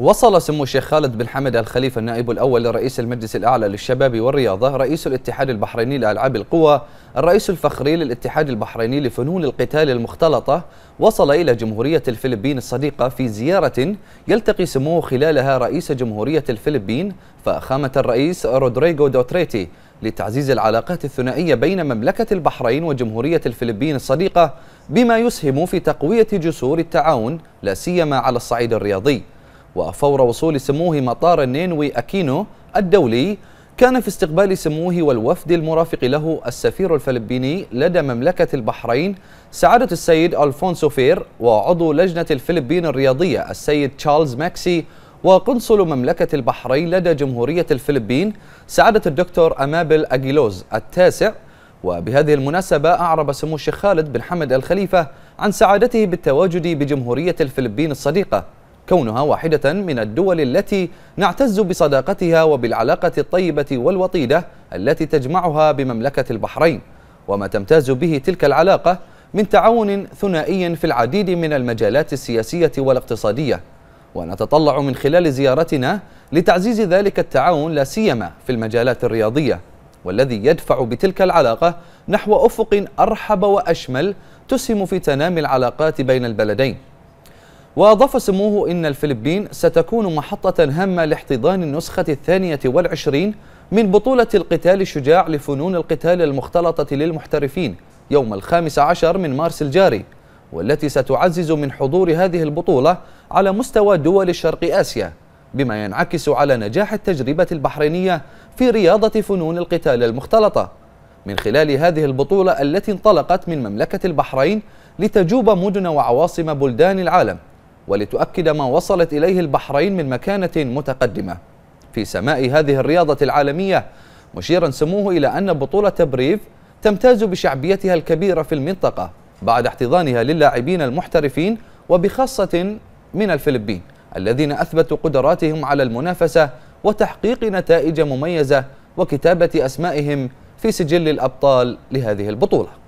وصل سمو الشيخ خالد بن حمد الخليفة النائب الأول لرئيس المجلس الأعلى للشباب والرياضة رئيس الاتحاد البحريني لألعاب القوى الرئيس الفخري للاتحاد البحريني لفنون القتال المختلطة وصل إلى جمهورية الفلبين الصديقة في زيارة يلتقي سموه خلالها رئيس جمهورية الفلبين فأخامة الرئيس رودريغو دوتريتي لتعزيز العلاقات الثنائية بين مملكة البحرين وجمهورية الفلبين الصديقة بما يسهم في تقوية جسور التعاون لا سيما على الصعيد الرياضي وفور وصول سموه مطار النينوي أكينو الدولي كان في استقبال سموه والوفد المرافق له السفير الفلبيني لدى مملكة البحرين سعادة السيد ألفونسو فير وعضو لجنة الفلبين الرياضية السيد تشارلز ماكسي وقنصل مملكة البحرين لدى جمهورية الفلبين سعادة الدكتور أمابل أجيلوز التاسع وبهذه المناسبة أعرب سمو الشيخ خالد بن حمد الخليفة عن سعادته بالتواجد بجمهورية الفلبين الصديقة كونها واحدة من الدول التي نعتز بصداقتها وبالعلاقة الطيبة والوطيدة التي تجمعها بمملكة البحرين وما تمتاز به تلك العلاقة من تعاون ثنائي في العديد من المجالات السياسية والاقتصادية ونتطلع من خلال زيارتنا لتعزيز ذلك التعاون لا سيما في المجالات الرياضية والذي يدفع بتلك العلاقة نحو أفق أرحب وأشمل تسهم في تنامي العلاقات بين البلدين وأضاف سموه إن الفلبين ستكون محطة هامة لاحتضان النسخة الثانية والعشرين من بطولة القتال الشجاع لفنون القتال المختلطة للمحترفين يوم الخامس عشر من مارس الجاري والتي ستعزز من حضور هذه البطولة على مستوى دول شرق آسيا بما ينعكس على نجاح التجربة البحرينية في رياضة فنون القتال المختلطة من خلال هذه البطولة التي انطلقت من مملكة البحرين لتجوب مدن وعواصم بلدان العالم ولتؤكد ما وصلت إليه البحرين من مكانة متقدمة في سماء هذه الرياضة العالمية مشيرا سموه إلى أن بطولة بريف تمتاز بشعبيتها الكبيرة في المنطقة بعد احتضانها للاعبين المحترفين وبخاصة من الفلبين الذين أثبتوا قدراتهم على المنافسة وتحقيق نتائج مميزة وكتابة أسمائهم في سجل الأبطال لهذه البطولة